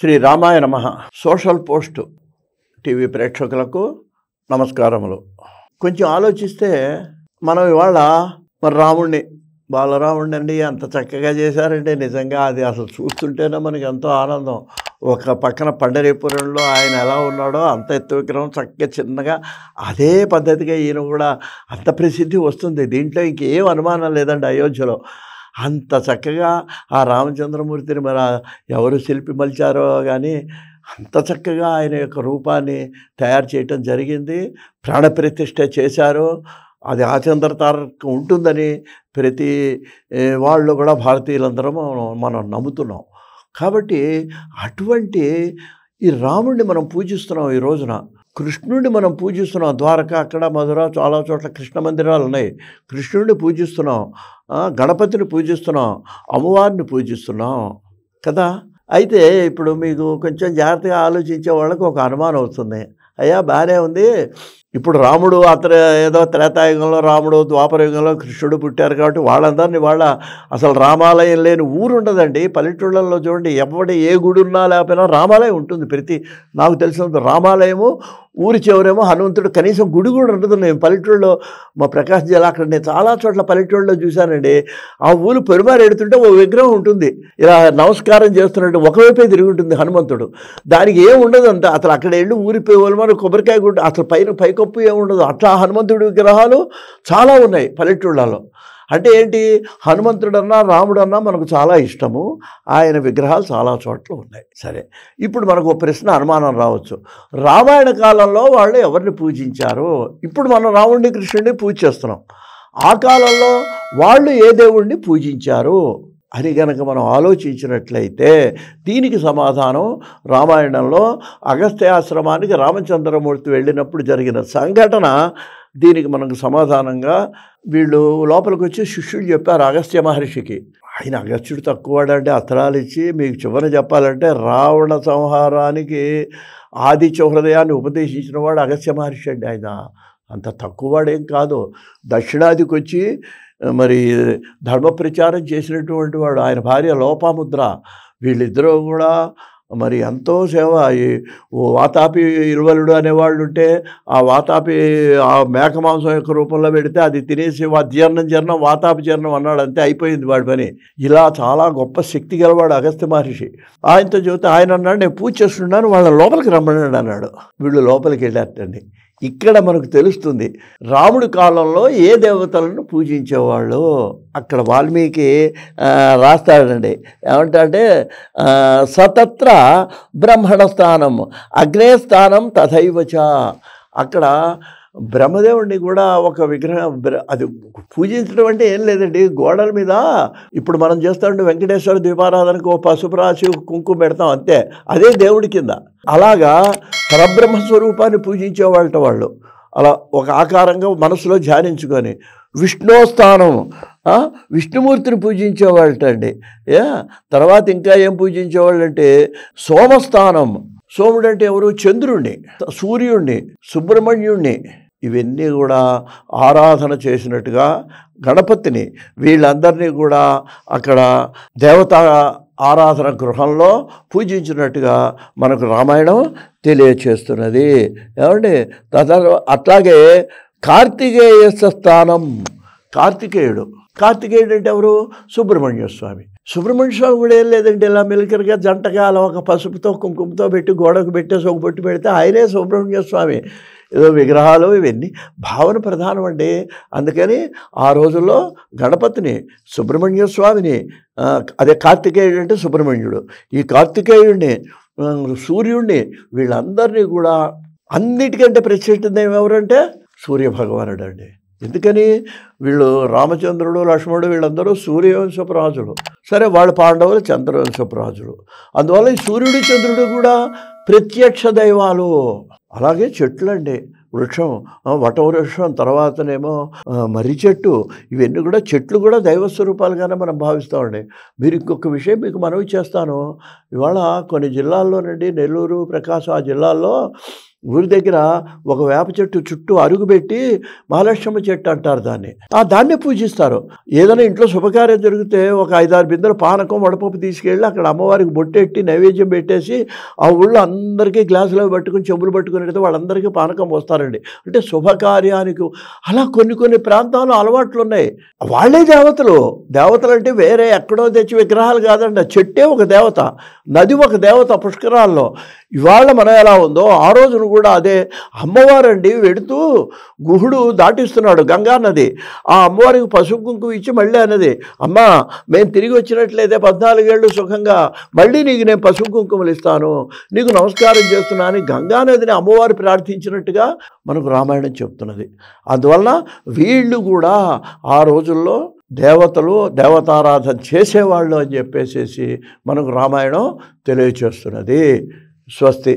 శ్రీ రామాయ నమ social post TV ప్రేక్షకులకు నమస్కారములు కొంచెం ఆలోచిస్తే మనం ఇవాళ మరి రాముణ్ణి బాలరాముణ్ణి అండి అంత చక్కగా చేశారంటే నిజంగా అది అసలు చూస్తుంటేనే మనకి ఎంతో ఆనందం ఒక పక్కన పండరీపురంలో ఆయన ఎలా ఉన్నాడో అంత ఎత్తు విగ్రహం చక్కగా చిన్నగా అదే పద్ధతిగా ఈయన కూడా అంత ప్రసిద్ధి వస్తుంది దీంట్లో ఇంకేం అనుమానం లేదండి అయోధ్యలో అంత చక్కగా ఆ రామచంద్రమూర్తిని మరి ఎవరు శిల్పి మలిచారో కానీ అంత చక్కగా ఆయన యొక్క రూపాన్ని తయారు చేయటం జరిగింది ప్రాణప్రతిష్ఠ చేశారు అది ఆచంద్ర తారకు ఉంటుందని ప్రతి వాళ్ళు కూడా భారతీయులందరం మనం నమ్ముతున్నాం కాబట్టి అటువంటి ఈ రాముడిని మనం పూజిస్తున్నాం ఈ రోజున కృష్ణుడిని మనం పూజిస్తున్నాం ద్వారక అక్కడ మధుర చాలా చోట్ల కృష్ణ మందిరాలు ఉన్నాయి కృష్ణుడిని పూజిస్తున్నాం గణపతిని పూజిస్తున్నాం అమ్మవారిని పూజిస్తున్నాం కదా అయితే ఇప్పుడు మీకు కొంచెం జాగ్రత్తగా ఆలోచించే వాళ్ళకి ఒక అనుమానం అవుతుంది అయ్యా బాగానే ఉంది ఇప్పుడు రాముడు అతను ఏదో త్రేతాయుగంలో రాముడు ద్వాపరయుగంలో కృష్ణుడు పుట్టారు కాబట్టి వాళ్ళందరినీ వాళ్ళ అసలు రామాలయం లేని ఊరు ఉండదండి పల్లెటూళ్ళల్లో చూడండి ఎవడ ఏ గుడి ఉన్నా లేకపోయినా రామాలయం ఉంటుంది ప్రతి నాకు తెలిసినంత రామాలయము ఊరి చివరేమో హనుమంతుడు కనీసం గుడి కూడా ఉండదు నేను పల్లెటూళ్ళలో మా ప్రకాశ్ జిల్లా అక్కడ నేను చాలా చోట్ల పల్లెటూళ్ళలో చూశానండి ఆ ఊరు పెరుమారు ఎడుతుంటే ఓ విగ్రహం ఉంటుంది ఇలా నమస్కారం చేస్తున్నట్టు ఒకవైపే ఉంటుంది హనుమంతుడు దానికి ఏం ఉండదు అంత అసలు అక్కడ వెళ్ళి ఊరి మరి కొబ్బరికాయ గుడ్డు అసలు పైన పై గొప్ప ఏముండదు అట్లా హనుమంతుడి విగ్రహాలు చాలా ఉన్నాయి పల్లెటూళ్ళలో అంటే ఏంటి హనుమంతుడన్నా రాముడన్నా మనకు చాలా ఇష్టము ఆయన విగ్రహాలు చాలా చోట్ల ఉన్నాయి సరే ఇప్పుడు మనకు ఒక ప్రశ్న అనుమానం రావచ్చు రామాయణ కాలంలో వాళ్ళు ఎవరిని పూజించారు ఇప్పుడు మనం రాముడిని కృష్ణుడిని పూజ చేస్తున్నాం ఆ కాలంలో వాళ్ళు ఏ దేవుణ్ణి పూజించారు అని గనక మనం ఆలోచించినట్లయితే దీనికి సమాధానం రామాయణంలో అగస్త్యాశ్రమానికి రామచంద్రమూర్తి వెళ్ళినప్పుడు జరిగిన సంఘటన దీనికి మనకు సమాధానంగా వీళ్ళు లోపలికి వచ్చి శిష్యులు చెప్పారు అగస్త్య మహర్షికి ఆయన అగస్త్యుడు తక్కువడంటే అస్త్రాలు ఇచ్చి మీకు చివరన చెప్పాలంటే రావణ సంహారానికి ఆది చౌహృదయాన్ని ఉపదేశించిన వాడు అగస్త్య మహర్షి అండి ఆయన అంత తక్కువవాడేం కాదు దక్షిణాదికి వచ్చి మరి ధర్మప్రచారం ప్రచారం చేసినటువంటి వాడు ఆయన భార్య లోపాముద్ర వీళ్ళిద్దరూ కూడా మరి ఎంతో సేవ ఈ వాతాపి ఇరువలుడు అనేవాళ్ళు ఉంటే ఆ వాతాపి ఆ మేక మాంసం యొక్క రూపంలో పెడితే అది తినేసి వా జీర్ణం జీర్ణం వాతాపి జీర్ణం అన్నాడు అంతే అయిపోయింది వాడి పని ఇలా చాలా గొప్ప శక్తి గలవాడు అగస్త్య మహర్షి ఆయనతో చూస్తే ఆయన అన్నాడు నేను పూజ చేస్తున్నాను వాళ్ళ లోపలికి రమ్మన్నాడు అన్నాడు వీళ్ళు లోపలికి వెళ్ళారటండి ఇక్కడ మనకు తెలుస్తుంది రాముడి కాలంలో ఏ దేవతలను పూజించేవాళ్ళు అక్కడ వాల్మీకి రాస్తాడండి ఏమంటే సతత్ర బ్రహ్మణ స్థానం అగ్నేయస్థానం స్థానం తథైవచ అక్కడ బ్రహ్మదేవుడిని కూడా ఒక విగ్రహం అది పూజించడం అంటే ఏం లేదండి గోడల మీద ఇప్పుడు మనం చేస్తామంటే వెంకటేశ్వర దీపారాధనకు పసుపు రాసి కుంకుమ పెడతాం అంతే అదే దేవుడి కింద అలాగా పరబ్రహ్మ స్వరూపాన్ని పూజించేవాళ్ళట వాళ్ళు అలా ఒక ఆకారంగా మనసులో ధ్యానించుకొని విష్ణోస్థానం విష్ణుమూర్తిని పూజించేవాళ్ళట అండి ఏ తర్వాత ఇంకా ఏం అంటే సోమస్థానం సోముడు అంటే ఎవరు చంద్రుణ్ణి సూర్యుణ్ణి సుబ్రహ్మణ్యుణ్ణి ఇవన్నీ కూడా ఆరాధన చేసినట్టుగా గణపతిని వీళ్ళందరినీ కూడా అక్కడ దేవత ఆరాధన గృహంలో పూజించినట్టుగా మనకు రామాయణం తెలియచేస్తున్నది ఏమండి అట్లాగే కార్తికేయ స్థానం కార్తికేయుడు కార్తికేయుడు అంటే ఎవరు సుబ్రహ్మణ్య స్వామి సుబ్రహ్మణ్య స్వామి కూడా ఏం లేదండి ఇలా మిలికరిగా జంటగా అలా ఒక పసుపుతో కుంకుమతో పెట్టి గోడకు పెట్టేసి ఒక పెట్టి పెడితే ఆయనే సుబ్రహ్మణ్య స్వామి ఏదో విగ్రహాలు ఇవన్నీ భావన ప్రధానం అండి అందుకని ఆ రోజుల్లో గణపతిని సుబ్రహ్మణ్య స్వామిని అదే కార్తికేయుడు అంటే సుబ్రహ్మణ్యుడు ఈ కార్తికేయుడిని సూర్యుడిని వీళ్ళందరినీ కూడా అన్నిటికంటే ప్రత్యేక దైవం ఎవరంటే సూర్యభగవానుడు అండి ఎందుకని వీళ్ళు రామచంద్రుడు లక్ష్మణుడు వీళ్ళందరూ సూర్యవంశపు రాజులు సరే వాళ్ళ పాండవులు చంద్రవంశపు రాజులు అందువల్ల ఈ సూర్యుడు చంద్రుడు కూడా ప్రత్యక్ష దైవాలు అలాగే చెట్లు అండి వృక్షం వటవృక్షం తర్వాతనేమో మర్రి చెట్టు ఇవన్నీ కూడా చెట్లు కూడా దైవ స్వరూపాలుగానే మనం భావిస్తామండి మీరు ఇంకొక విషయం మీకు మనవి చేస్తాను ఇవాళ కొన్ని జిల్లాల్లో నుండి నెల్లూరు ప్రకాశం ఆ జిల్లాల్లో ఊరి దగ్గర ఒక వేప చెట్టు చుట్టూ అరుగుబెట్టి మహాలక్ష్మ చెట్టు అంటారు దాన్ని ఆ దాన్నే పూజిస్తారు ఏదైనా ఇంట్లో శుభకార్యం జరిగితే ఒక ఐదారు బిందెలు పానకం వడపప్పు తీసుకెళ్ళి అక్కడ అమ్మవారికి బొట్టెట్టి నైవేద్యం పెట్టేసి ఆ ఊళ్ళో అందరికీ గ్లాసులో పట్టుకుని చెంబులు పట్టుకుని వాళ్ళందరికీ పానకం వస్తారండి అంటే శుభకార్యానికి అలా కొన్ని కొన్ని ప్రాంతాలు అలవాట్లు ఉన్నాయి వాళ్ళే దేవతలు దేవతలు అంటే వేరే ఎక్కడో తెచ్చి విగ్రహాలు కాదండి చెట్టే ఒక దేవత నది ఒక దేవత పుష్కరాల్లో ఇవాళ మనం ఎలా ఉందో ఆ రోజు కూడా అదే అమ్మవారండి వెడుతూ గుహుడు దాటిస్తున్నాడు గంగా నది ఆ అమ్మవారికి పసుపు కుంకుమ ఇచ్చి మళ్ళీ అన్నది అమ్మా మేము తిరిగి వచ్చినట్లయితే పద్నాలుగేళ్ళు సుఖంగా మళ్ళీ నీకు నేను పసుపు కుంకుమలు ఇస్తాను నీకు నమస్కారం చేస్తున్నా అని గంగా నదిని అమ్మవారు ప్రార్థించినట్టుగా మనకు రామాయణం చెప్తున్నది అందువలన వీళ్ళు కూడా ఆ రోజుల్లో దేవతలు దేవతారాధన చేసేవాళ్ళు అని చెప్పేసేసి మనకు రామాయణం తెలియచేస్తున్నది స్వస్తి